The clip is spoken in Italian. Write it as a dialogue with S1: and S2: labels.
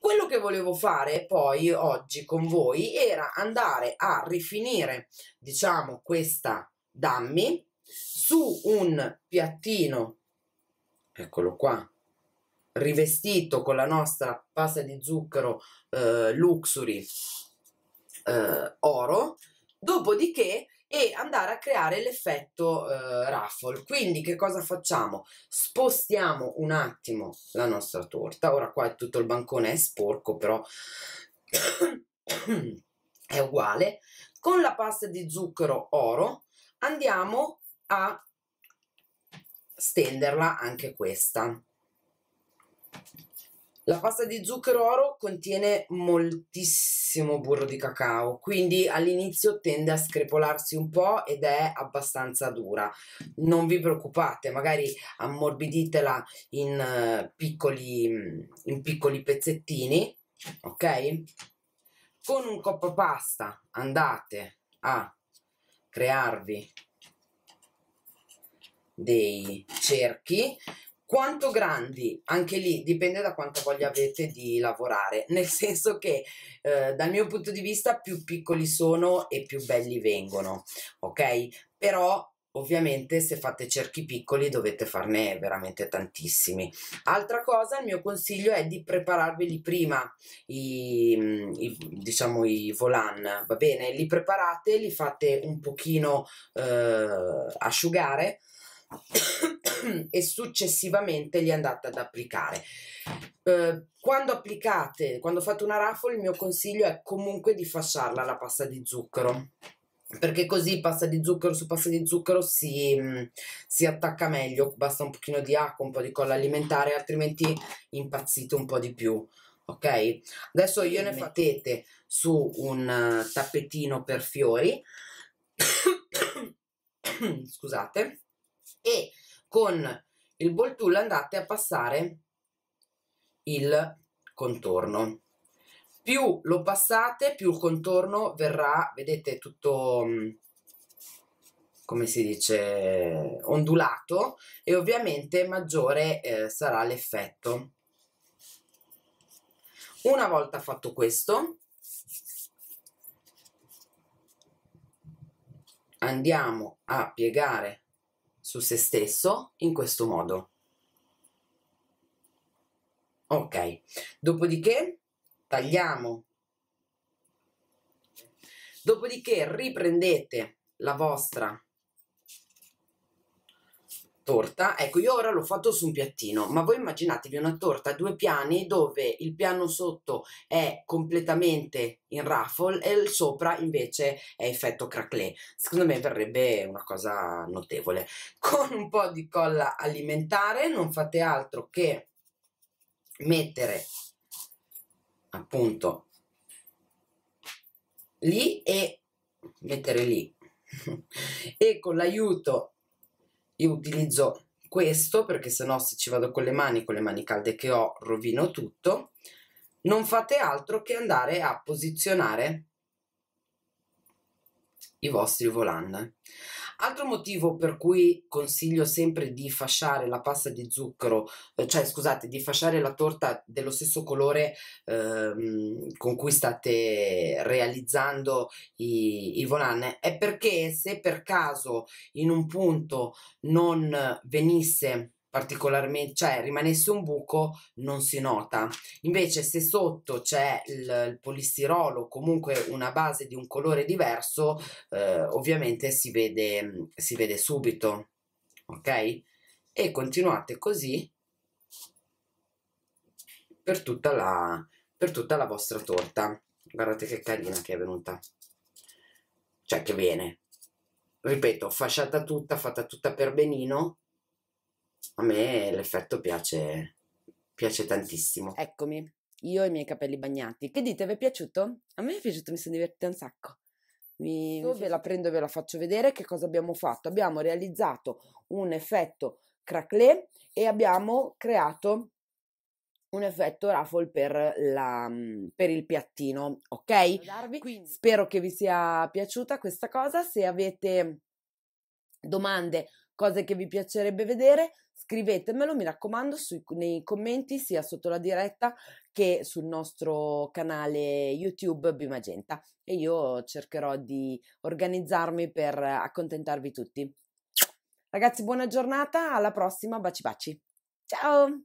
S1: Quello che volevo fare poi oggi con voi era andare a rifinire, diciamo, questa dammi su un piattino, eccolo qua, rivestito con la nostra pasta di zucchero eh, Luxury eh, Oro, dopodiché e andare a creare l'effetto eh, raffle. Quindi che cosa facciamo? Spostiamo un attimo la nostra torta. Ora qua tutto il bancone è sporco, però è uguale. Con la pasta di zucchero oro andiamo a stenderla anche questa. La pasta di zucchero oro contiene moltissimo burro di cacao, quindi all'inizio tende a screpolarsi un po' ed è abbastanza dura. Non vi preoccupate, magari ammorbiditela in eh, piccoli, mm, in piccoli pezzettini, ok? Con un coppa pasta andate a crearvi dei cerchi quanto grandi? Anche lì dipende da quanta voglia avete di lavorare, nel senso che eh, dal mio punto di vista più piccoli sono e più belli vengono, ok? Però ovviamente se fate cerchi piccoli dovete farne veramente tantissimi. Altra cosa, il mio consiglio è di prepararveli prima i, i diciamo i volan, va bene? Li preparate, li fate un pochino eh, asciugare e successivamente li andate ad applicare. Eh, quando applicate, quando fate una raffole, il mio consiglio è comunque di fasciarla la pasta di zucchero perché così pasta di zucchero su pasta di zucchero si, mm, si, attacca meglio, basta un pochino di acqua, un po' di colla alimentare, altrimenti impazzite un po' di più. Ok? Adesso io ne mettete su un eh, tappetino per fiori, scusate, e con il Boltool andate a passare il contorno. Più lo passate, più il contorno verrà, vedete, tutto mm, come si dice ondulato e ovviamente maggiore eh, sarà l'effetto. Una volta fatto questo, andiamo a piegare su se stesso in questo modo. Ok, dopodiché tagliamo. Dopodiché riprendete la vostra torta, ecco io ora l'ho fatto su un piattino, ma voi immaginatevi una torta a due piani dove il piano sotto è completamente in raffle e il sopra invece è effetto craclé, secondo me verrebbe una cosa notevole. Con un po' di colla alimentare non fate altro che mettere appunto lì e mettere lì e con l'aiuto io utilizzo questo perché se no se ci vado con le mani, con le mani calde che ho, rovino tutto. Non fate altro che andare a posizionare i vostri volant. Altro motivo per cui consiglio sempre di fasciare la pasta di zucchero, eh, cioè scusate, di fasciare la torta dello stesso colore ehm, con cui state realizzando i, i volan è perché se per caso in un punto non venisse particolarmente, cioè rimanesse un buco non si nota. Invece se sotto c'è il, il polistirolo o comunque una base di un colore diverso, eh, ovviamente si vede, si vede subito, ok? E continuate così per tutta la, per tutta la vostra torta. Guardate che carina che è venuta. Cioè che viene. Ripeto, fasciata tutta, fatta tutta per benino a me l'effetto piace, piace tantissimo. Eccomi, io e i miei capelli bagnati. Che dite, vi è piaciuto? A me è piaciuto, mi sono divertita un sacco. Mi, io ve la prendo e ve la faccio vedere che cosa abbiamo fatto. Abbiamo realizzato un effetto crackle e abbiamo creato un effetto raffle per, la, mm, per il piattino, ok? Quindi. Spero che vi sia piaciuta questa cosa. Se avete domande cose che vi piacerebbe vedere, scrivetemelo, mi raccomando, sui, nei commenti sia sotto la diretta che sul nostro canale YouTube Bimagenta e io cercherò di organizzarmi per accontentarvi tutti. Ragazzi, buona giornata, alla prossima, baci baci. Ciao!